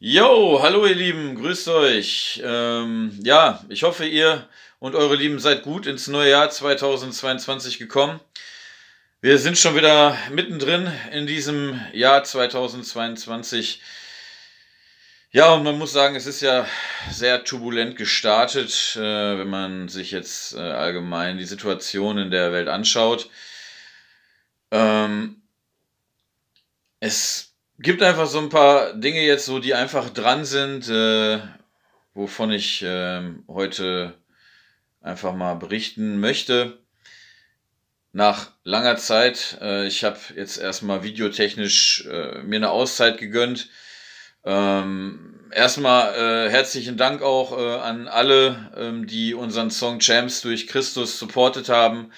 Yo, hallo ihr Lieben, grüßt euch. Ähm, ja, ich hoffe, ihr und eure Lieben seid gut ins neue Jahr 2022 gekommen. Wir sind schon wieder mittendrin in diesem Jahr 2022. Ja, und man muss sagen, es ist ja sehr turbulent gestartet, äh, wenn man sich jetzt äh, allgemein die Situation in der Welt anschaut. Ähm, es gibt einfach so ein paar Dinge jetzt so, die einfach dran sind, äh, wovon ich äh, heute einfach mal berichten möchte. Nach langer Zeit, äh, ich habe jetzt erstmal videotechnisch äh, mir eine Auszeit gegönnt. Ähm, erstmal äh, herzlichen Dank auch äh, an alle, ähm, die unseren Song Champs durch Christus supportet haben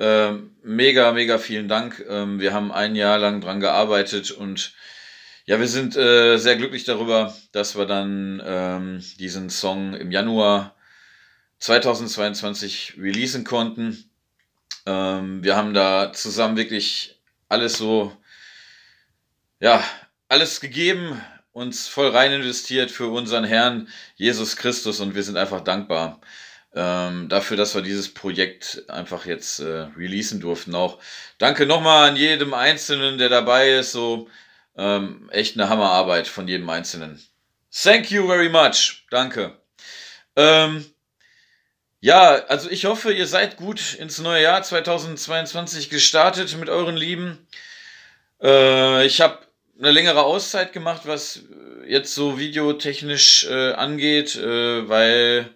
ähm, mega, mega vielen Dank. Ähm, wir haben ein Jahr lang dran gearbeitet und ja, wir sind äh, sehr glücklich darüber, dass wir dann ähm, diesen Song im Januar 2022 releasen konnten. Ähm, wir haben da zusammen wirklich alles so, ja, alles gegeben, uns voll rein investiert für unseren Herrn Jesus Christus und wir sind einfach dankbar ähm, dafür, dass wir dieses Projekt einfach jetzt äh, releasen durften. Auch danke nochmal an jedem Einzelnen, der dabei ist, so ähm, echt eine Hammerarbeit von jedem Einzelnen. Thank you very much. Danke. Ähm, ja, also ich hoffe, ihr seid gut ins neue Jahr 2022 gestartet mit euren Lieben. Äh, ich habe eine längere Auszeit gemacht, was jetzt so videotechnisch äh, angeht, äh, weil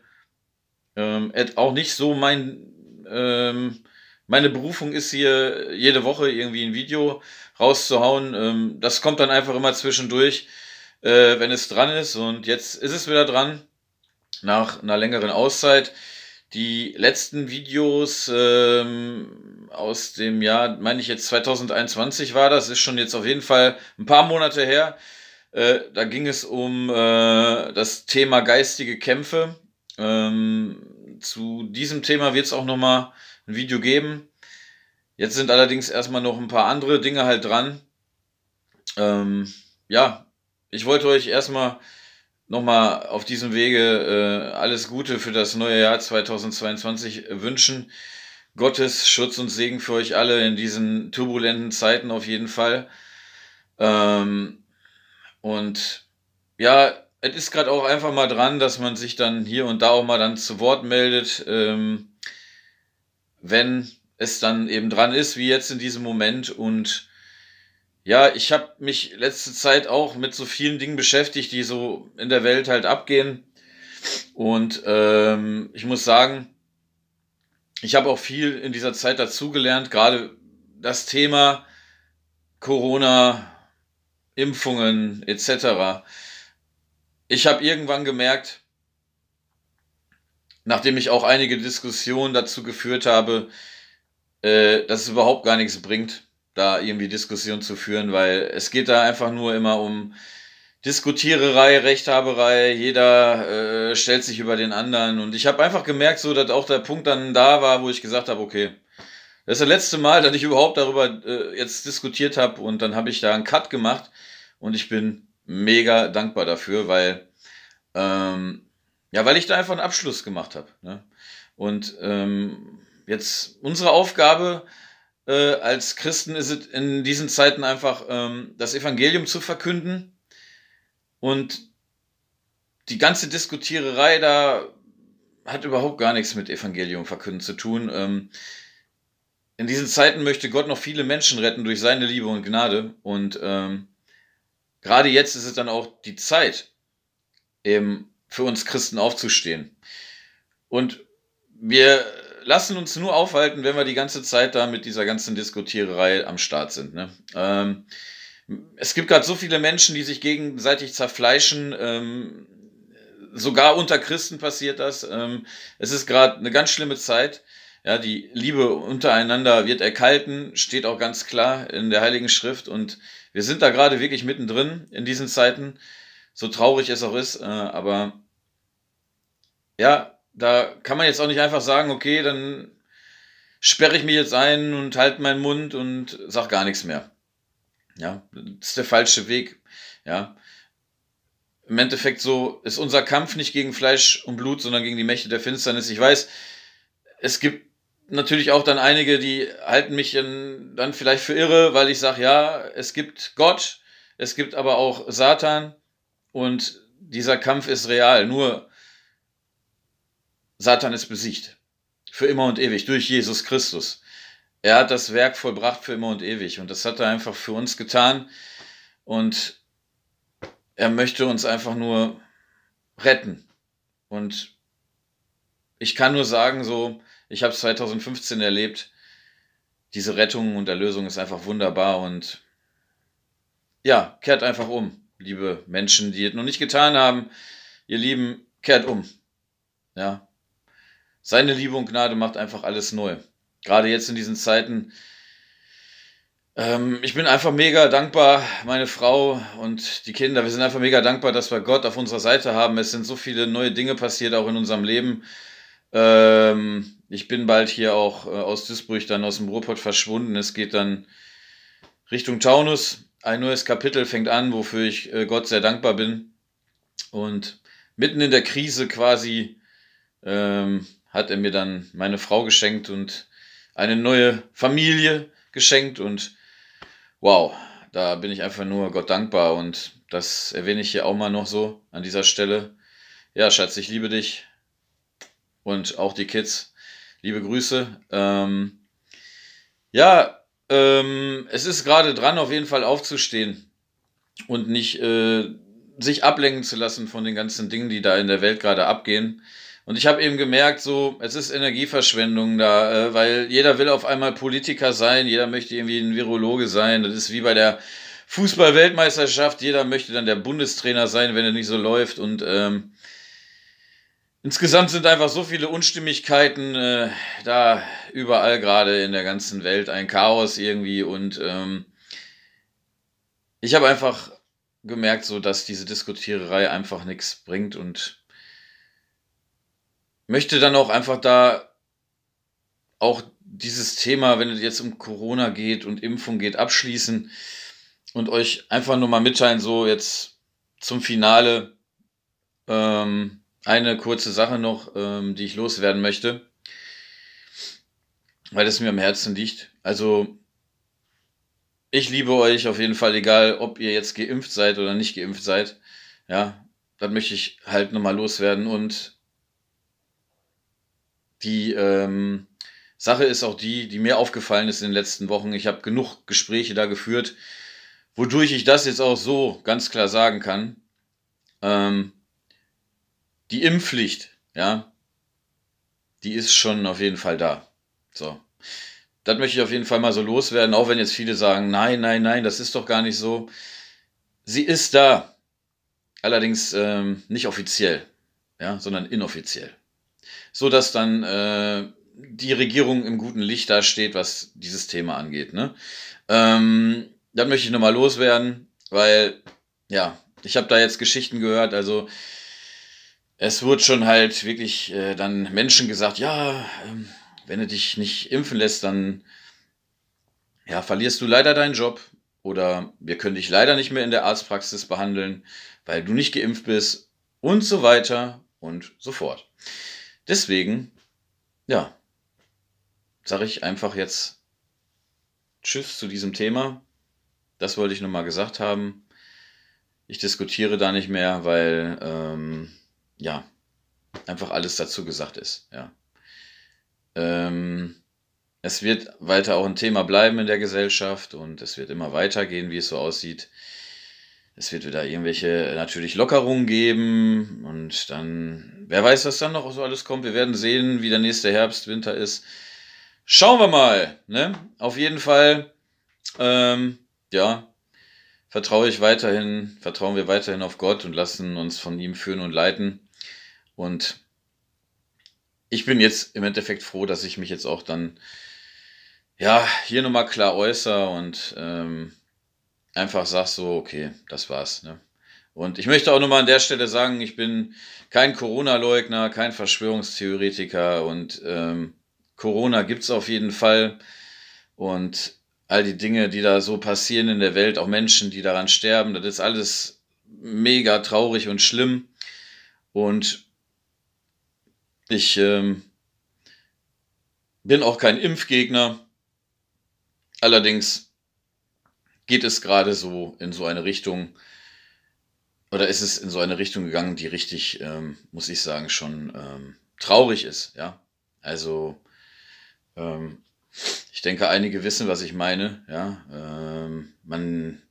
ähm, auch nicht so mein ähm, meine Berufung ist hier, jede Woche irgendwie ein Video rauszuhauen. Ähm, das kommt dann einfach immer zwischendurch, äh, wenn es dran ist. Und jetzt ist es wieder dran, nach einer längeren Auszeit. Die letzten Videos ähm, aus dem Jahr, meine ich jetzt 2021 war das, ist schon jetzt auf jeden Fall ein paar Monate her. Äh, da ging es um äh, das Thema geistige Kämpfe. Ähm, zu diesem Thema wird es auch nochmal ein Video geben. Jetzt sind allerdings erstmal noch ein paar andere Dinge halt dran. Ähm, ja, ich wollte euch erstmal nochmal auf diesem Wege äh, alles Gute für das neue Jahr 2022 wünschen. Gottes Schutz und Segen für euch alle in diesen turbulenten Zeiten auf jeden Fall. Ähm, und ja, es ist gerade auch einfach mal dran, dass man sich dann hier und da auch mal dann zu Wort meldet. Ähm, wenn es dann eben dran ist, wie jetzt in diesem Moment. Und ja, ich habe mich letzte Zeit auch mit so vielen Dingen beschäftigt, die so in der Welt halt abgehen. Und ähm, ich muss sagen, ich habe auch viel in dieser Zeit dazugelernt, gerade das Thema Corona, Impfungen etc. Ich habe irgendwann gemerkt, nachdem ich auch einige Diskussionen dazu geführt habe, äh, dass es überhaupt gar nichts bringt, da irgendwie Diskussionen zu führen, weil es geht da einfach nur immer um Diskutiererei, Rechthaberei, jeder äh, stellt sich über den anderen und ich habe einfach gemerkt, so dass auch der Punkt dann da war, wo ich gesagt habe, okay, das ist das letzte Mal, dass ich überhaupt darüber äh, jetzt diskutiert habe und dann habe ich da einen Cut gemacht und ich bin mega dankbar dafür, weil ähm, ja, weil ich da einfach einen Abschluss gemacht habe. Ne? Und ähm, jetzt unsere Aufgabe äh, als Christen ist es in diesen Zeiten einfach, ähm, das Evangelium zu verkünden und die ganze Diskutiererei da hat überhaupt gar nichts mit Evangelium verkünden zu tun. Ähm, in diesen Zeiten möchte Gott noch viele Menschen retten durch seine Liebe und Gnade. Und ähm, gerade jetzt ist es dann auch die Zeit, eben für uns Christen aufzustehen. Und wir lassen uns nur aufhalten, wenn wir die ganze Zeit da mit dieser ganzen Diskutiererei am Start sind. Ne? Ähm, es gibt gerade so viele Menschen, die sich gegenseitig zerfleischen. Ähm, sogar unter Christen passiert das. Ähm, es ist gerade eine ganz schlimme Zeit. Ja, die Liebe untereinander wird erkalten, steht auch ganz klar in der Heiligen Schrift. Und wir sind da gerade wirklich mittendrin in diesen Zeiten. So traurig es auch ist, äh, aber ja, da kann man jetzt auch nicht einfach sagen, okay, dann sperre ich mich jetzt ein und halte meinen Mund und sag gar nichts mehr. Ja, das ist der falsche Weg. Ja. Im Endeffekt so ist unser Kampf nicht gegen Fleisch und Blut, sondern gegen die Mächte der Finsternis. Ich weiß, es gibt natürlich auch dann einige, die halten mich in, dann vielleicht für irre, weil ich sage, ja, es gibt Gott, es gibt aber auch Satan, und dieser Kampf ist real. Nur Satan ist besiegt. Für immer und ewig. Durch Jesus Christus. Er hat das Werk vollbracht für immer und ewig. Und das hat er einfach für uns getan. Und er möchte uns einfach nur retten. Und ich kann nur sagen, so, ich habe es 2015 erlebt. Diese Rettung und Erlösung ist einfach wunderbar. Und ja, kehrt einfach um liebe Menschen, die es noch nicht getan haben, ihr Lieben, kehrt um. Ja. Seine Liebe und Gnade macht einfach alles neu. Gerade jetzt in diesen Zeiten. Ähm, ich bin einfach mega dankbar, meine Frau und die Kinder. Wir sind einfach mega dankbar, dass wir Gott auf unserer Seite haben. Es sind so viele neue Dinge passiert, auch in unserem Leben. Ähm, ich bin bald hier auch äh, aus Duisburg, dann aus dem Ruhrpott verschwunden. Es geht dann Richtung Taunus ein neues Kapitel fängt an, wofür ich äh, Gott sehr dankbar bin. Und mitten in der Krise quasi ähm, hat er mir dann meine Frau geschenkt und eine neue Familie geschenkt. Und wow, da bin ich einfach nur Gott dankbar. Und das erwähne ich hier auch mal noch so an dieser Stelle. Ja, Schatz, ich liebe dich. Und auch die Kids. Liebe Grüße. Ähm, ja, ähm, es ist gerade dran, auf jeden Fall aufzustehen und nicht äh, sich ablenken zu lassen von den ganzen Dingen, die da in der Welt gerade abgehen. Und ich habe eben gemerkt, so, es ist Energieverschwendung da, äh, weil jeder will auf einmal Politiker sein, jeder möchte irgendwie ein Virologe sein. Das ist wie bei der Fußball-Weltmeisterschaft, jeder möchte dann der Bundestrainer sein, wenn er nicht so läuft. Und ähm, Insgesamt sind einfach so viele Unstimmigkeiten äh, da überall gerade in der ganzen Welt ein Chaos irgendwie und ähm, ich habe einfach gemerkt, so dass diese Diskutiererei einfach nichts bringt und möchte dann auch einfach da auch dieses Thema, wenn es jetzt um Corona geht und Impfung geht, abschließen und euch einfach nur mal mitteilen, so jetzt zum Finale. Ähm, eine kurze Sache noch, ähm, die ich loswerden möchte, weil es mir am Herzen liegt. Also, ich liebe euch auf jeden Fall, egal ob ihr jetzt geimpft seid oder nicht geimpft seid. Ja, dann möchte ich halt nochmal loswerden. Und die ähm, Sache ist auch die, die mir aufgefallen ist in den letzten Wochen. Ich habe genug Gespräche da geführt, wodurch ich das jetzt auch so ganz klar sagen kann. Ähm, die Impfpflicht, ja, die ist schon auf jeden Fall da. So. Das möchte ich auf jeden Fall mal so loswerden, auch wenn jetzt viele sagen, nein, nein, nein, das ist doch gar nicht so. Sie ist da. Allerdings ähm, nicht offiziell, ja, sondern inoffiziell. So dass dann äh, die Regierung im guten Licht dasteht, was dieses Thema angeht. Ne? Ähm, das möchte ich nochmal loswerden, weil, ja, ich habe da jetzt Geschichten gehört, also es wurde schon halt wirklich äh, dann Menschen gesagt, ja, ähm, wenn du dich nicht impfen lässt, dann ja, verlierst du leider deinen Job oder wir können dich leider nicht mehr in der Arztpraxis behandeln, weil du nicht geimpft bist und so weiter und so fort. Deswegen, ja, sage ich einfach jetzt Tschüss zu diesem Thema. Das wollte ich nochmal gesagt haben. Ich diskutiere da nicht mehr, weil... Ähm, ja, einfach alles dazu gesagt ist, ja. Ähm, es wird weiter auch ein Thema bleiben in der Gesellschaft und es wird immer weitergehen, wie es so aussieht. Es wird wieder irgendwelche natürlich Lockerungen geben und dann, wer weiß, was dann noch so alles kommt. Wir werden sehen, wie der nächste Herbst, Winter ist. Schauen wir mal. Ne? Auf jeden Fall, ähm, ja, vertraue ich weiterhin, vertrauen wir weiterhin auf Gott und lassen uns von ihm führen und leiten. Und ich bin jetzt im Endeffekt froh, dass ich mich jetzt auch dann ja hier nochmal klar äußere und ähm, einfach sag so, okay, das war's. Ne? Und ich möchte auch nochmal an der Stelle sagen, ich bin kein Corona-Leugner, kein Verschwörungstheoretiker und ähm, Corona gibt's auf jeden Fall. Und all die Dinge, die da so passieren in der Welt, auch Menschen, die daran sterben, das ist alles mega traurig und schlimm. Und ich ähm, bin auch kein Impfgegner. Allerdings geht es gerade so in so eine Richtung, oder ist es in so eine Richtung gegangen, die richtig, ähm, muss ich sagen, schon ähm, traurig ist, ja. Also, ähm, ich denke, einige wissen, was ich meine, ja. Ähm, man,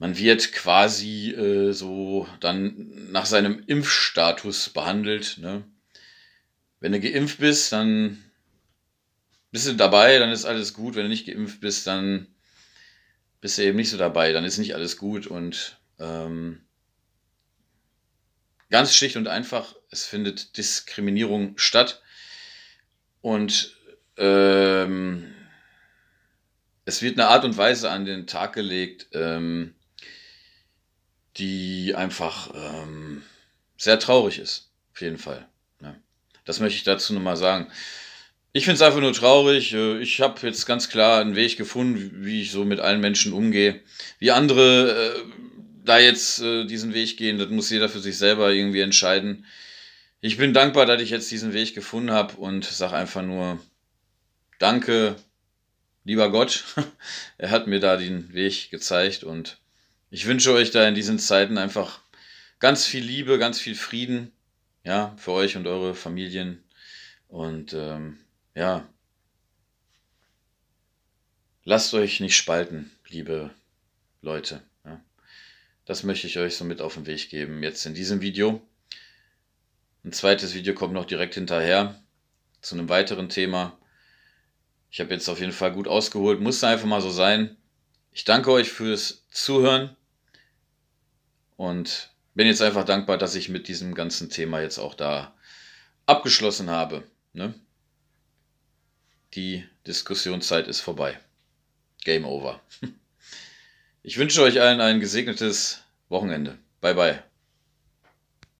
man wird quasi äh, so dann nach seinem Impfstatus behandelt, ne? wenn du geimpft bist, dann bist du dabei, dann ist alles gut. Wenn du nicht geimpft bist, dann bist du eben nicht so dabei, dann ist nicht alles gut. Und ähm, ganz schlicht und einfach, es findet Diskriminierung statt. Und ähm, es wird eine Art und Weise an den Tag gelegt, ähm, die einfach ähm, sehr traurig ist, auf jeden Fall. Das möchte ich dazu nochmal sagen. Ich finde es einfach nur traurig. Äh, ich habe jetzt ganz klar einen Weg gefunden, wie ich so mit allen Menschen umgehe. Wie andere äh, da jetzt äh, diesen Weg gehen, das muss jeder für sich selber irgendwie entscheiden. Ich bin dankbar, dass ich jetzt diesen Weg gefunden habe und sage einfach nur Danke, lieber Gott. er hat mir da den Weg gezeigt und ich wünsche euch da in diesen Zeiten einfach ganz viel Liebe, ganz viel Frieden ja, für euch und eure Familien. Und ähm, ja, lasst euch nicht spalten, liebe Leute. Ja. Das möchte ich euch so mit auf den Weg geben jetzt in diesem Video. Ein zweites Video kommt noch direkt hinterher zu einem weiteren Thema. Ich habe jetzt auf jeden Fall gut ausgeholt, muss einfach mal so sein. Ich danke euch fürs Zuhören und bin jetzt einfach dankbar, dass ich mit diesem ganzen Thema jetzt auch da abgeschlossen habe. Ne? Die Diskussionszeit ist vorbei. Game over. Ich wünsche euch allen ein gesegnetes Wochenende. Bye bye.